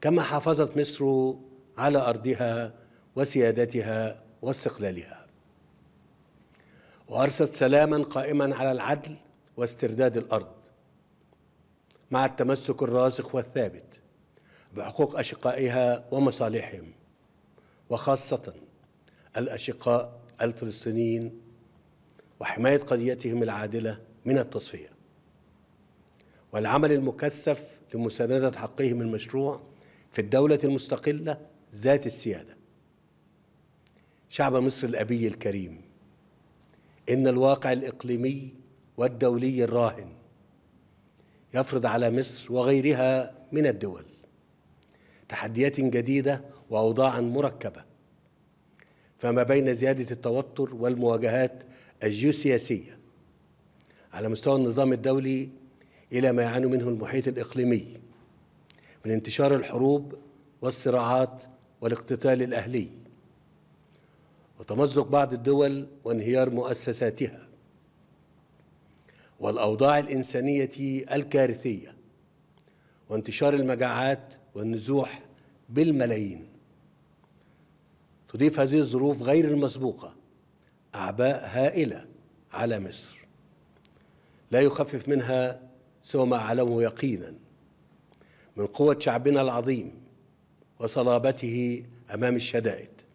كما حافظت مصر على أرضها وسيادتها واستقلالها وأرست سلاما قائما على العدل واسترداد الأرض مع التمسك الراسخ والثابت بحقوق أشقائها ومصالحهم وخاصة الأشقاء الفلسطينيين وحماية قضيتهم العادلة من التصفية والعمل المكثف لمساندة حقهم المشروع في الدولة المستقلة ذات السيادة شعب مصر الأبي الكريم إن الواقع الإقليمي والدولي الراهن يفرض على مصر وغيرها من الدول تحديات جديدة وأوضاعا مركبة فما بين زيادة التوتر والمواجهات الجيوسياسية على مستوى النظام الدولي إلى ما يعاني منه المحيط الإقليمي من انتشار الحروب والصراعات والاقتتال الأهلي وتمزق بعض الدول وانهيار مؤسساتها والأوضاع الإنسانية الكارثية وانتشار المجاعات والنزوح بالملايين تضيف هذه الظروف غير المسبوقة أعباء هائلة على مصر لا يخفف منها سوى ما أعلمه يقيناً من قوة شعبنا العظيم وصلابته أمام الشدائد